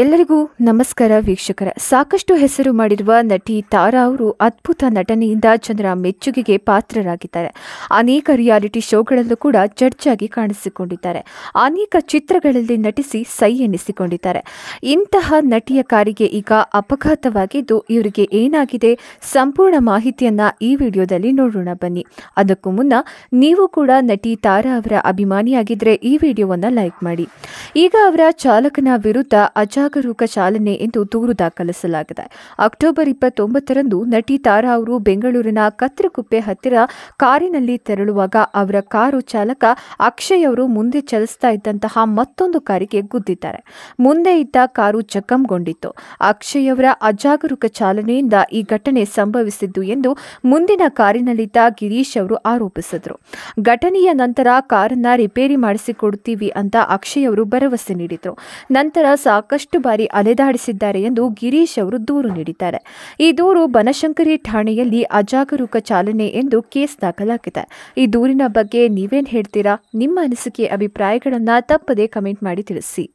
ಎಲ್ಲರಿಗೂ ನಮಸ್ಕಾರ ವೀಕ್ಷಕರ ಸಾಕಷ್ಟು ಹೆಸರು ಮಾಡಿರುವ ನಟಿ ತಾರಾ ಅವರು ಅದ್ಭುತ ನಟನೆಯಿಂದ ಜನರ ಮೆಚ್ಚುಗೆಗೆ ಪಾತ್ರರಾಗಿದ್ದಾರೆ ಅನೇಕ ರಿಯಾಲಿಟಿ ಶೋಗಳಲ್ಲೂ ಕೂಡ ಚರ್ಚಾಗಿ ಕಾಣಿಸಿಕೊಂಡಿದ್ದಾರೆ ಅನೇಕ ಚಿತ್ರಗಳಲ್ಲಿ ನಟಿಸಿ ಸೈ ಎನಿಸಿಕೊಂಡಿದ್ದಾರೆ ಇಂತಹ ನಟಿಯ ಕಾರಿಗೆ ಈಗ ಅಪಘಾತವಾಗಿದ್ದು ಇವರಿಗೆ ಏನಾಗಿದೆ ಸಂಪೂರ್ಣ ಮಾಹಿತಿಯನ್ನ ಈ ವಿಡಿಯೋದಲ್ಲಿ ನೋಡೋಣ ಬನ್ನಿ ಅದಕ್ಕೂ ಮುನ್ನ ನೀವು ಕೂಡ ನಟಿ ತಾರಾ ಅವರ ಅಭಿಮಾನಿಯಾಗಿದ್ದರೆ ಈ ವಿಡಿಯೋವನ್ನು ಲೈಕ್ ಮಾಡಿ ಈಗ ಅವರ ಚಾಲಕನ ವಿರುದ್ಧ ಅಜ ಅಜಾಗರೂಕ ಚಾಲನೆ ಎಂದು ದೂರು ದಾಖಲಿಸಲಾಗಿದೆ ಅಕ್ಟೋಬರ್ ಇಪ್ಪತ್ತೊಂಬತ್ತರಂದು ನಟಿ ತಾರಾ ಅವರು ಬೆಂಗಳೂರಿನ ಕತ್ರಕುಪ್ಪೆ ಹತ್ತಿರ ಕಾರಿನಲ್ಲಿ ತೆರಳುವಾಗ ಅವರ ಕಾರು ಚಾಲಕ ಅಕ್ಷಯ್ ಅವರು ಮುಂದೆ ಚಲಿಸ್ತಾ ಇದ್ದಂತಹ ಮತ್ತೊಂದು ಕಾರಿಗೆ ಗುದ್ದಿದ್ದಾರೆ ಮುಂದೆ ಇದ್ದ ಕಾರು ಜಖಂಗೊಂಡಿತ್ತು ಅಕ್ಷಯ್ ಅವರ ಅಜಾಗರೂಕ ಚಾಲನೆಯಿಂದ ಈ ಘಟನೆ ಸಂಭವಿಸಿದ್ದು ಎಂದು ಮುಂದಿನ ಕಾರಿನಲ್ಲಿದ್ದ ಗಿರೀಶ್ ಅವರು ಆರೋಪಿಸಿದರು ಘಟನೆಯ ನಂತರ ಕಾರನ್ನ ರಿಪೇರಿ ಮಾಡಿಸಿಕೊಡುತ್ತೀವಿ ಅಂತ ಅಕ್ಷಯ್ ಅವರು ಭರವಸೆ ನೀಡಿದರು ನಂತರ ಸಾಕಷ್ಟು ಸಾಕಷ್ಟು ಬಾರಿ ಅಲೆದಾಡಿಸಿದ್ದಾರೆ ಎಂದು ಗಿರೀಶ್ ಅವರು ದೂರು ನೀಡಿದ್ದಾರೆ ಈ ದೂರು ಬನಶಂಕರಿ ಠಾಣೆಯಲ್ಲಿ ಅಜಾಗರೂಕ ಚಾಲನೆ ಎಂದು ಕೇಸ್ ದಾಖಲಾಗಿದೆ ಈ ದೂರಿನ ಬಗ್ಗೆ ನೀವೇನ್ ಹೇಳ್ತೀರಾ ನಿಮ್ಮ ಅನಿಸಿಕೆ ಅಭಿಪ್ರಾಯಗಳನ್ನು ತಪ್ಪದೇ ಕಮೆಂಟ್ ಮಾಡಿ ತಿಳಿಸಿ